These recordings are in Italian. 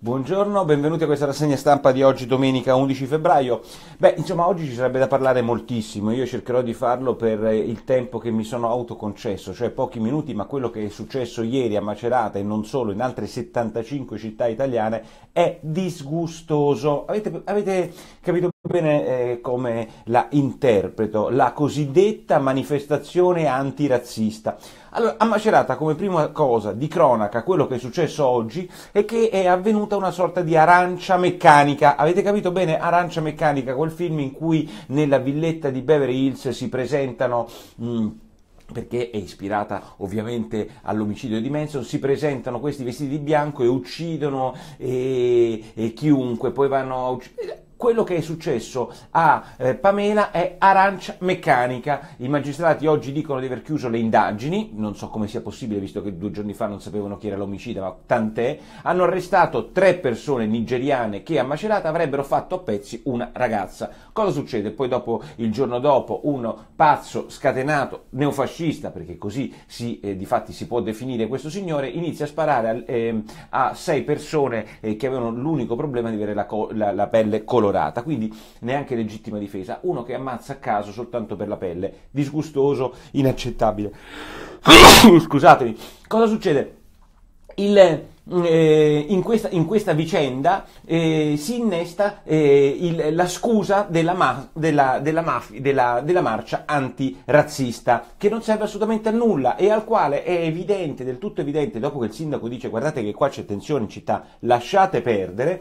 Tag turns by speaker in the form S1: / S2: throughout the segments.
S1: Buongiorno, benvenuti a questa rassegna stampa di oggi domenica 11 febbraio. Beh, insomma, oggi ci sarebbe da parlare moltissimo, io cercherò di farlo per eh, il tempo che mi sono autoconcesso, cioè pochi minuti, ma quello che è successo ieri a Macerata e non solo in altre 75 città italiane è disgustoso. Avete, avete capito? bene eh, come la interpreto, la cosiddetta manifestazione antirazzista. Allora, a Macerata come prima cosa di cronaca quello che è successo oggi è che è avvenuta una sorta di arancia meccanica. Avete capito bene? Arancia meccanica, quel film in cui nella villetta di Beverly Hills si presentano... Mh, mm, perché è ispirata ovviamente all'omicidio di Manson, si presentano questi vestiti di bianco e uccidono e, eh, e chiunque, poi vanno a uccidere quello che è successo a eh, Pamela è arancia meccanica. I magistrati oggi dicono di aver chiuso le indagini, non so come sia possibile visto che due giorni fa non sapevano chi era l'omicida, ma tant'è. Hanno arrestato tre persone nigeriane che a Macerata avrebbero fatto a pezzi una ragazza. Cosa succede? Poi dopo, il giorno dopo, un pazzo scatenato, neofascista, perché così si, eh, di fatti si può definire questo signore, inizia a sparare a, eh, a sei persone eh, che avevano l'unico problema di avere la, la, la pelle colorata colorata, quindi neanche legittima difesa, uno che ammazza a caso soltanto per la pelle, disgustoso, inaccettabile. Scusatemi, cosa succede? Il, eh, in, questa, in, questa, vicenda eh, si innesta eh, il, la scusa della, ma, della, della, maf, della, marcia antirazzista che non serve assolutamente a nulla e al quale è evidente, del tutto evidente, dopo che il sindaco dice guardate che qua c'è tensione in città, lasciate perdere,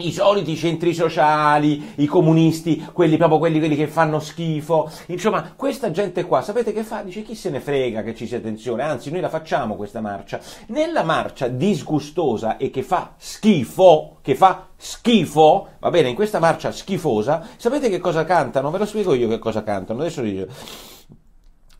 S1: i soliti centri sociali, i comunisti, quelli proprio quelli, quelli, che fanno schifo. Insomma, questa gente qua, sapete che fa? Dice chi se ne frega che ci sia tensione, anzi noi la facciamo questa marcia. Nella marcia disgustosa e che fa schifo, che fa schifo, va bene, in questa marcia schifosa, sapete che cosa cantano? Ve lo spiego io che cosa cantano. Adesso vi dico.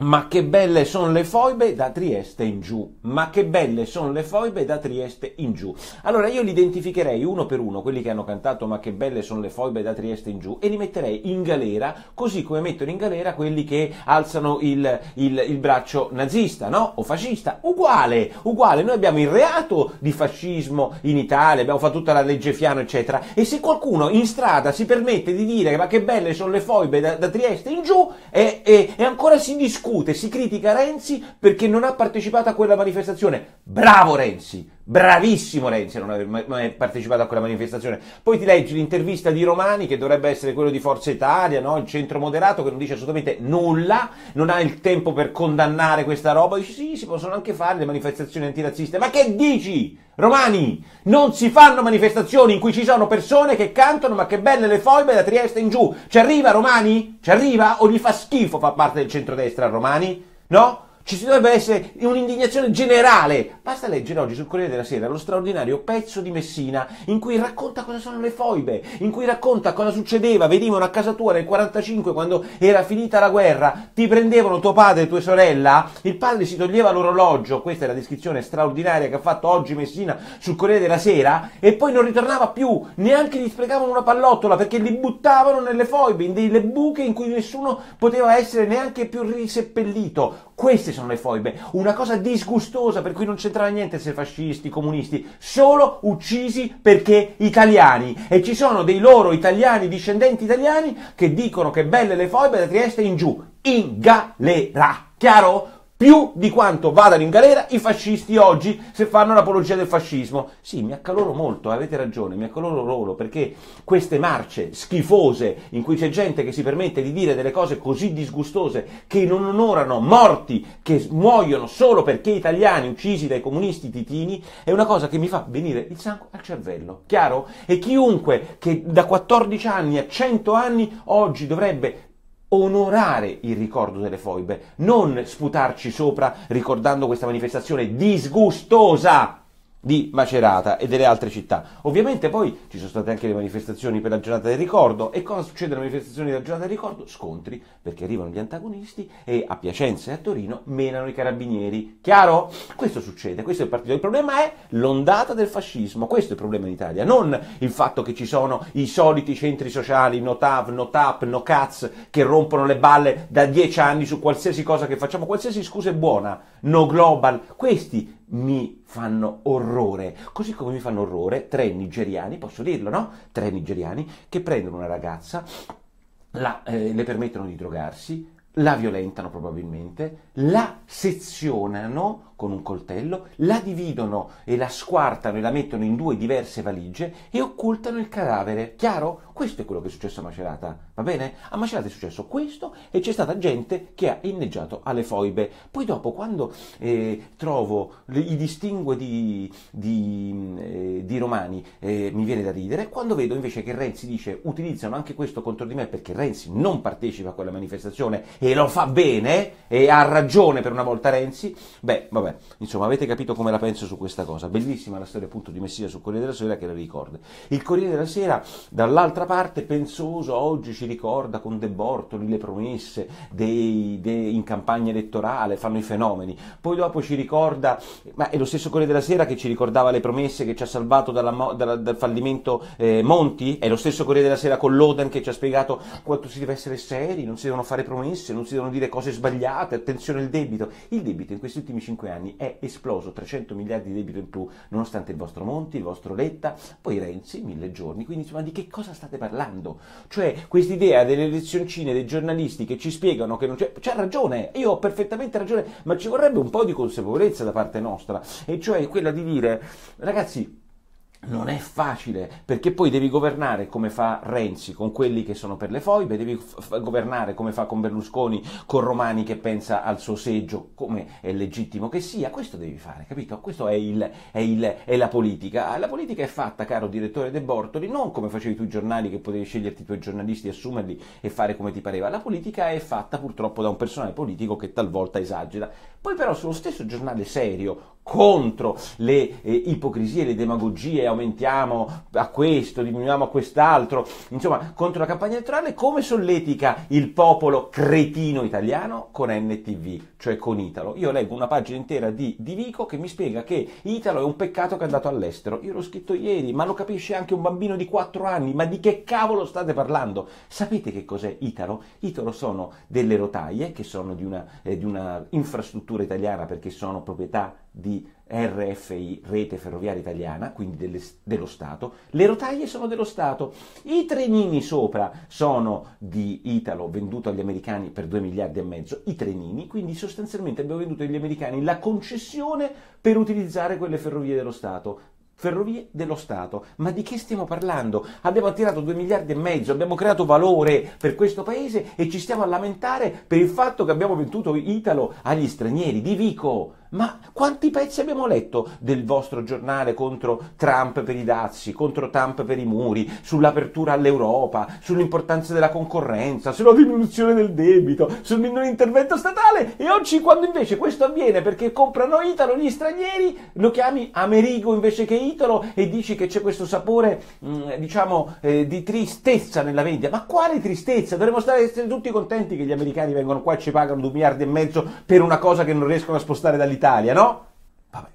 S1: Ma che belle sono le foibe da Trieste in giù. Ma che belle sono le foibe da Trieste in giù. Allora io li identificherei uno per uno, quelli che hanno cantato Ma che belle sono le foibe da Trieste in giù, e li metterei in galera, così come mettono in galera quelli che alzano il, il, il braccio nazista, no? O fascista. Uguale, uguale. Noi abbiamo il reato di fascismo in Italia, abbiamo fatto tutta la legge Fiano, eccetera. E se qualcuno in strada si permette di dire Ma che belle sono le foibe da, da Trieste in giù, e, e, e ancora si discute discute, si critica Renzi perché non ha partecipato a quella manifestazione. Bravo Renzi, Bravissimo Renzi a non aver mai partecipato a quella manifestazione. Poi ti leggi l'intervista di Romani, che dovrebbe essere quello di Forza Italia, no? il centro moderato, che non dice assolutamente nulla, non ha il tempo per condannare questa roba. Dici sì, si possono anche fare le manifestazioni antirazziste. Ma che dici? Romani, non si fanno manifestazioni in cui ci sono persone che cantano ma che belle le foibe da Trieste in giù. Ci arriva Romani? Ci arriva? O gli fa schifo fa parte del centrodestra Romani? No? Ci si dovrebbe essere un'indignazione generale. Basta leggere oggi sul Corriere della Sera lo straordinario pezzo di Messina in cui racconta cosa sono le foibe, in cui racconta cosa succedeva, venivano a casa tua nel 45 quando era finita la guerra, ti prendevano tuo padre e tua sorella, il padre si toglieva l'orologio, questa è la descrizione straordinaria che ha fatto oggi Messina sul Corriere della Sera, e poi non ritornava più, neanche gli sprecavano una pallottola perché li buttavano nelle foibe, in delle buche in cui nessuno poteva essere neanche più riseppellito queste sono le foibe, una cosa disgustosa per cui non c'entrava niente se fascisti, comunisti, solo uccisi perché italiani. E ci sono dei loro italiani, discendenti italiani, che dicono che belle le foibe da Trieste in giù, in galera. Chiaro? più di quanto vadano in galera i fascisti oggi se fanno l'apologia del fascismo. Sì, mi accaloro molto, avete ragione, mi accaloro loro perché queste marce schifose in cui c'è gente che si permette di dire delle cose così disgustose che non onorano morti che muoiono solo perché italiani uccisi dai comunisti titini è una cosa che mi fa venire il sangue al cervello, chiaro? E chiunque che da 14 anni a 100 anni oggi dovrebbe onorare il ricordo delle foibe, non sputarci sopra ricordando questa manifestazione disgustosa di Macerata e delle altre città. Ovviamente poi ci sono state anche le manifestazioni per la giornata del ricordo e cosa succede alle manifestazioni della giornata del ricordo? Scontri, perché arrivano gli antagonisti e a Piacenza e a Torino menano i carabinieri. Chiaro? Questo succede, questo è il partito. Il problema è l'ondata del fascismo, questo è il problema in Italia, non il fatto che ci sono i soliti centri sociali, notav, notap, nocaz, che rompono le balle da dieci anni su qualsiasi cosa che facciamo, qualsiasi scusa è buona no global, questi mi fanno orrore. Così come mi fanno orrore tre nigeriani, posso dirlo, no? Tre nigeriani che prendono una ragazza, la, eh, le permettono di drogarsi, la violentano probabilmente, la sezionano con un coltello, la dividono e la squartano e la mettono in due diverse valigie e occultano il cadavere. Chiaro? Questo è quello che è successo a Macerata, va bene? A Macerata è successo questo e c'è stata gente che ha inneggiato alle foibe. Poi dopo, quando eh, trovo i distingue di, di, eh, di Romani, eh, mi viene da ridere. Quando vedo invece che Renzi dice utilizzano anche questo contro di me perché Renzi non partecipa a quella manifestazione e lo fa bene e ha ragione per una volta Renzi, beh, vabbè Vabbè, insomma, avete capito come la penso su questa cosa. Bellissima la storia appunto di Messina sul Corriere della Sera che la ricorda. Il Corriere della Sera, dall'altra parte, pensoso oggi ci ricorda con De Bortoli le promesse dei, dei, in campagna elettorale, fanno i fenomeni. Poi dopo ci ricorda, ma è lo stesso Corriere della Sera che ci ricordava le promesse che ci ha salvato dalla, dalla, dal fallimento eh, Monti? È lo stesso Corriere della Sera con Loden che ci ha spiegato quanto si deve essere seri, non si devono fare promesse, non si devono dire cose sbagliate, attenzione al debito. Il debito in questi ultimi cinque anni anni è esploso 300 miliardi di debito in più, nonostante il vostro Monti, il vostro Letta, poi Renzi, mille giorni. Quindi insomma di che cosa state parlando? Cioè quest'idea delle lezioncine dei giornalisti che ci spiegano che non c'è... C'ha ragione, io ho perfettamente ragione, ma ci vorrebbe un po' di consapevolezza da parte nostra, e cioè quella di dire, ragazzi, non è facile, perché poi devi governare come fa Renzi con quelli che sono per le foibe, devi f- governare come fa con Berlusconi, con Romani che pensa al suo seggio, come è legittimo che sia, questo devi fare, capito? Questo è, è, è la politica. La politica è fatta, caro direttore De Bortoli, non come facevi tu i giornali che potevi sceglierti i tuoi giornalisti, assumerli e fare come ti pareva. La politica è fatta purtroppo da un personale politico che talvolta esagera. Poi però sullo stesso giornale serio, contro le eh, ipocrisie, le demagogie, aumentiamo a questo, diminuiamo a quest'altro, insomma, contro la campagna elettorale, come solletica il popolo cretino italiano con NTV, cioè con Italo. Io leggo una pagina intera di Di Vico che mi spiega che Italo è un peccato che è andato all'estero. Io l'ho scritto ieri, ma lo capisce anche un bambino di 4 anni, ma di che cavolo state parlando? Sapete che cos'è Italo? Italo sono delle rotaie che sono di una, eh, di una infrastruttura italiana perché sono proprietà di RFI, Rete Ferroviaria Italiana, quindi delle, dello Stato, le rotaie sono dello Stato, i trenini sopra sono di Italo, venduto agli americani per 2 miliardi e mezzo, i trenini, quindi sostanzialmente abbiamo venduto agli americani la concessione per utilizzare quelle ferrovie dello Stato, Ferrovie dello Stato. Ma di che stiamo parlando? Abbiamo attirato 2 miliardi e mezzo, abbiamo creato valore per questo paese e ci stiamo a lamentare per il fatto che abbiamo venduto Italo agli stranieri. Di Vico, ma quanti pezzi abbiamo letto del vostro giornale contro Trump per i dazi, contro Trump per i muri, sull'apertura all'Europa, sull'importanza della concorrenza, sulla diminuzione del debito, sul minore intervento statale e oggi quando invece questo avviene perché comprano Italo gli stranieri lo chiami Amerigo invece che Italo e dici che c'è questo sapore mm, diciamo eh, di tristezza nella vendita. Ma quale tristezza? Dovremmo stare essere tutti contenti che gli americani vengono qua e ci pagano due miliardi e mezzo per una cosa che non riescono a spostare dall'Italia dell'Italia, no? Vabbè.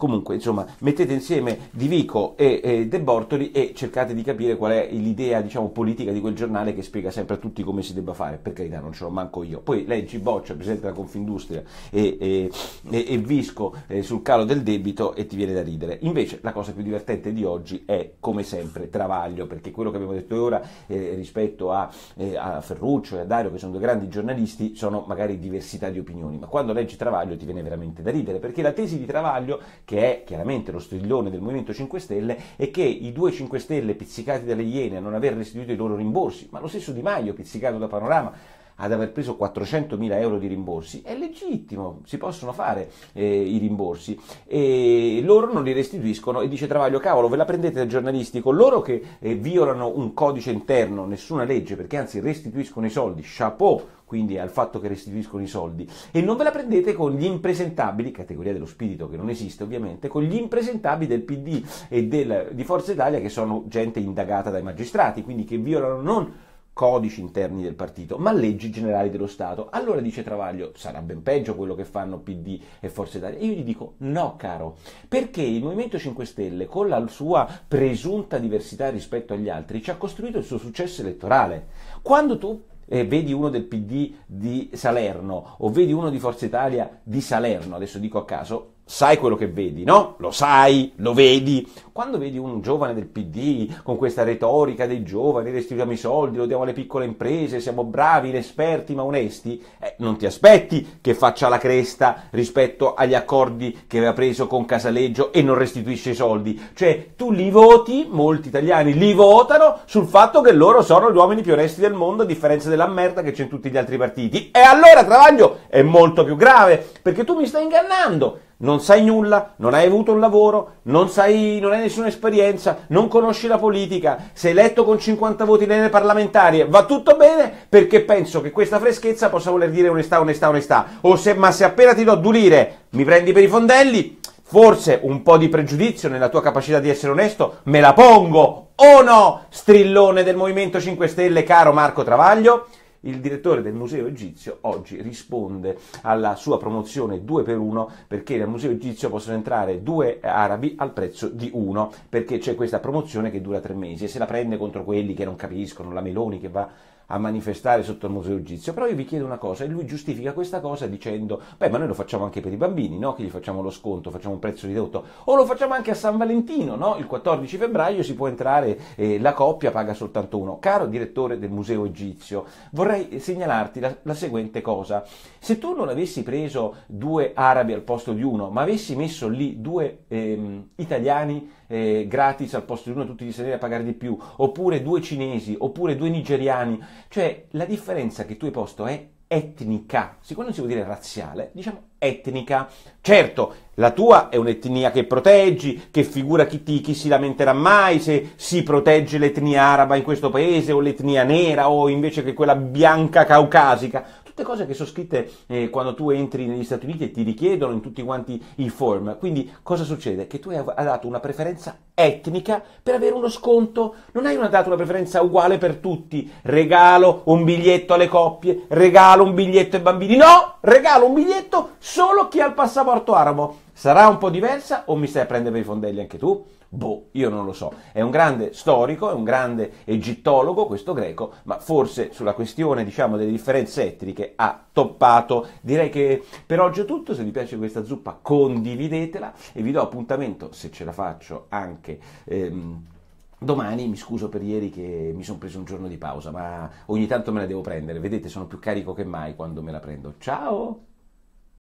S1: Comunque, insomma, mettete insieme Di Vico e, e De Bortoli e cercate di capire qual è l'idea, diciamo, politica di quel giornale che spiega sempre a tutti come si debba fare, per carità non ce l'ho manco io. Poi leggi Boccia, presidente della Confindustria e, e, e Visco eh, sul calo del debito e ti viene da ridere. Invece la cosa più divertente di oggi è, come sempre, Travaglio, perché quello che abbiamo detto ora eh, rispetto a, eh, a Ferruccio e a Dario, che sono due grandi giornalisti, sono magari diversità di opinioni, ma quando leggi Travaglio ti viene veramente da ridere, perché la tesi di Travaglio che è chiaramente lo strillone del Movimento 5 Stelle, e che i due 5 Stelle pizzicati dalle Iene a non aver restituito i loro rimborsi, ma lo stesso Di Maio pizzicato da Panorama ad aver preso 400.000 euro di rimborsi, è legittimo, si possono fare eh, i rimborsi e loro non li restituiscono e dice Travaglio cavolo ve la prendete da giornalisti con loro che eh, violano un codice interno, nessuna legge perché anzi restituiscono i soldi, chapeau quindi al fatto che restituiscono i soldi e non ve la prendete con gli impresentabili, categoria dello spirito che non esiste ovviamente, con gli impresentabili del PD e del, di Forza Italia che sono gente indagata dai magistrati, quindi che violano non codici interni del partito, ma leggi generali dello Stato. Allora dice Travaglio, sarà ben peggio quello che fanno PD e Forza Italia. E io gli dico, no caro, perché il Movimento 5 Stelle, con la sua presunta diversità rispetto agli altri, ci ha costruito il suo successo elettorale. Quando tu eh, vedi uno del PD di Salerno o vedi uno di Forza Italia di Salerno, adesso dico a caso, sai quello che vedi, no? Lo sai, lo vedi. Quando vedi un giovane del PD con questa retorica dei giovani, restituiamo i soldi, lo diamo alle piccole imprese, siamo bravi, inesperti ma onesti, eh, non ti aspetti che faccia la cresta rispetto agli accordi che aveva preso con Casaleggio e non restituisce i soldi. Cioè, tu li voti, molti italiani li votano sul fatto che loro sono gli uomini più onesti del mondo a differenza della merda che c'è in tutti gli altri partiti. E allora Travaglio è molto più grave perché tu mi stai ingannando. Non sai nulla, non hai avuto un lavoro, non, sai, non hai nessuna esperienza, non conosci la politica, sei eletto con 50 voti nelle parlamentarie, va tutto bene perché penso che questa freschezza possa voler dire onestà, onestà, onestà. Se, ma se appena ti do a durire mi prendi per i fondelli, Forse un po' di pregiudizio nella tua capacità di essere onesto me la pongo o no, strillone del Movimento 5 Stelle, caro Marco Travaglio? Il direttore del Museo Egizio oggi risponde alla sua promozione 2 per 1 perché nel Museo Egizio possono entrare due arabi al prezzo di uno perché c'è questa promozione che dura tre mesi e se la prende contro quelli che non capiscono, la Meloni che va a manifestare sotto il Museo Egizio, però io vi chiedo una cosa e lui giustifica questa cosa dicendo, beh ma noi lo facciamo anche per i bambini, no? che gli facciamo lo sconto, facciamo un prezzo ridotto, o lo facciamo anche a San Valentino, no? il 14 febbraio si può entrare, eh, la coppia paga soltanto uno. Caro direttore del Museo Egizio, vorrei eh, segnalarti la, la seguente cosa, se tu non avessi preso due arabi al posto di uno, ma avessi messo lì due ehm, italiani, eh, gratis al posto di uno tutti gli stranieri a pagare di più, oppure due cinesi, oppure due nigeriani, cioè la differenza che tu hai posto è etnica, siccome non si può dire razziale, diciamo etnica. Certo, la tua è un'etnia che proteggi, che figura chi, ti, chi si lamenterà mai se si protegge l'etnia araba in questo paese o l'etnia nera o invece che quella bianca caucasica tutte cose che sono scritte eh, quando tu entri negli Stati Uniti e ti richiedono in tutti quanti i form. Quindi cosa succede? Che tu hai dato una preferenza etnica per avere uno sconto, non hai una, dato una preferenza uguale per tutti, regalo un biglietto alle coppie, regalo un biglietto ai bambini, no, regalo un biglietto solo chi ha il passaporto arabo. Sarà un po' diversa o mi stai a prendere per i fondelli anche tu? Boh, io non lo so. È un grande storico, è un grande egittologo, questo greco, ma forse sulla questione, diciamo, delle differenze etniche ha toppato. Direi che per oggi è tutto, se vi piace questa zuppa condividetela e vi do appuntamento, se ce la faccio, anche... Ehm, Domani mi scuso per ieri che mi sono preso un giorno di pausa, ma ogni tanto me la devo prendere. Vedete, sono più carico che mai quando me la prendo. Ciao!